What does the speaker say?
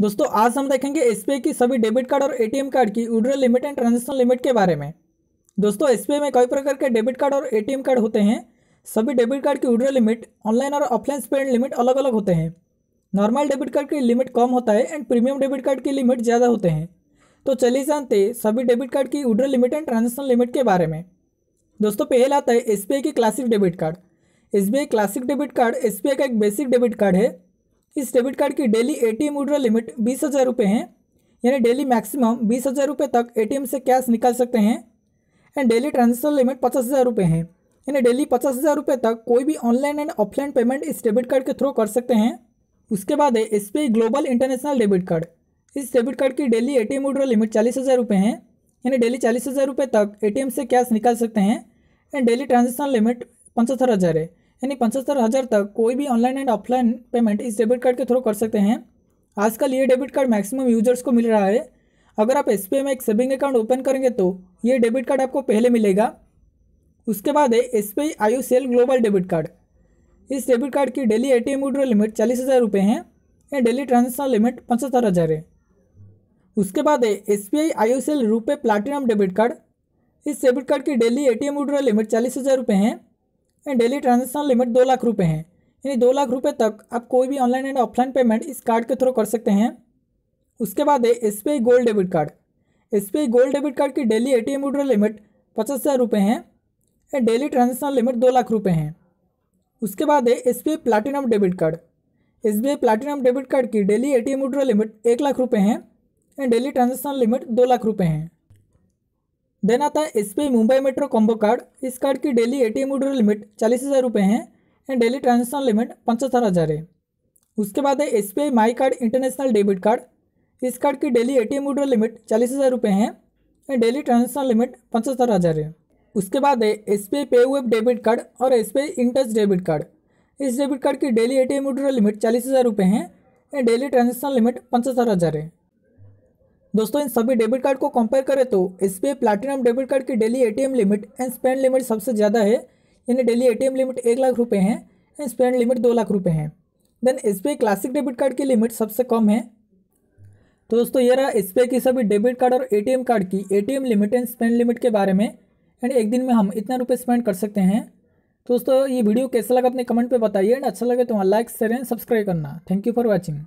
दोस्तों आज हम देखेंगे एस की सभी डेबिट कार्ड और एटीएम कार्ड की withdrawal limit and transaction limit के बारे में दोस्तों एस में कई प्रकार के डेबिट कार्ड और एटीएम कार्ड होते हैं सभी डेबिट कार्ड की उड्रल लिमिट ऑनलाइन और ऑफलाइन स्पेंड लिमिट अलग अलग होते हैं नॉर्मल डेबिट कार्ड की लिमिट कम होता है एंड प्रीमियम डेबिट कार्ड की लिमिट ज़्यादा होते हैं तो चलिए जानते सभी डेबिट कार्ड की withdrawal limit and transaction limit के बारे में दोस्तों पहला आता है एस की classic debit card S classic debit card S का एक बेसिक डेबिट कार्ड है इस डेबिट कार्ड की डेली एटीएम टी लिमिट बीस हज़ार रुपये है यानी डेली मैक्सिमम बीस हज़ार रुपये तक एटीएम से कैश निकाल सकते हैं एंड डेली ट्रांजेक्शन लिमिट पचास हज़ार रुपये है यानी डेली पचास हज़ार रुपये तक कोई भी ऑनलाइन एंड ऑफलाइन पेमेंट इस डेबिट कार्ड के थ्रू कर सकते हैं उसके बाद है S global international debit card इस डेबिट कार्ड की डेली ए टी लिमिट चालीस हज़ार रुपये है यानी डेली चालीस हज़ार रुपये तक ए से कैश निकाल सकते हैं एंड डेली ट्रांजेक्शन लिमिट पचहत्तर हज़ार है यानी पचहत्तर हज़ार तक कोई भी ऑनलाइन एंड ऑफलाइन पेमेंट इस डेबिट कार्ड के थ्रू कर सकते हैं आजकल ये डेबिट कार्ड मैक्सिमम यूजर्स को मिल रहा है अगर आप एस में एक सेविंग अकाउंट ओपन करेंगे तो ये डेबिट कार्ड आपको पहले मिलेगा उसके बाद है एस बी आयु सेल ग्लोबल डेबिट कार्ड इस डेबिट कार्ड की डेली ए टी लिमिट चालीस हज़ार रुपये हैं या डेली ट्रांजेक्शन लिमिट पचहत्तर हज़ार है उसके बाद है एस बी आई आई सेल रुपये प्लाटिनम डेबिट कार्ड इस डेबिट कार्ड की डेली ए टी लिमिट चालीस हज़ार रुपये हैं एंड डेली ट्रांजेक्शन लिमिट दो लाख रुपये है यानी दो लाख रुपये तक आप कोई भी ऑनलाइन एंड ऑफलाइन पेमेंट इस कार्ड के थ्रू कर सकते हैं उसके बाद है S gold debit card S gold debit card की डेली ए टी लिमिट पचास हज़ार रुपये हैं एंड डेली ट्रांजेक्शन लिमिट दो लाख रुपये हैं उसके बाद है S B platinum debit card S B platinum debit card की डेली ए टी लिमिट एक लाख रुपये हैं एंड डेली ट्रांजेक्शन लिमिट दो लाख रुपये हैं देन आता है S Mumbai metro combo card इस कार्ड की डेली ए टी लिमिट चालीस हज़ार रुपये है एंड डेली ट्रांजेक्शन लिमिट पचहत्तर हज़ार है उसके बाद है S my card international debit card इस कार्ड की डेली ए टी लिमिट चालीस हज़ार रुपये है एंड डेली ट्रांजेक्शन लिमिट पचहत्तर हज़ार है उसके बाद है S P pay web debit card और S P in touch debit card इस डेबिट कार्ड की डेली ए टी लिमिट चालीस हज़ार रुपये है एंड डेली ट्रांजेक्शन लिमिट पचहत्तर हज़ार है दोस्तों इन सभी डेबिट कार्ड को कंपेयर करें तो एस प्लैटिनम डेबिट कार्ड की daily ATM limit and spend limit सबसे ज़्यादा है यानी डेली एटीएम लिमिट एक लाख रुपये हैं एंड स्पेंड लिमिट दो लाख रुपये हैं then S classic debit card की लिमिट सबसे कम है तो दोस्तों ये रहा एस की सभी डेबिट कार्ड और ए कार्ड की A limit and spend limit के बारे में एंड एक दिन में हम इतना रुपये स्पेंड कर सकते हैं तो दोस्तों ये वीडियो कैसा लगा अपने कमेंट पर बताइए एंड अच्छा लगे तो वहाँ लाइक शेयर एंड सब्सक्राइब करना थैंक यू फॉर वॉचिंग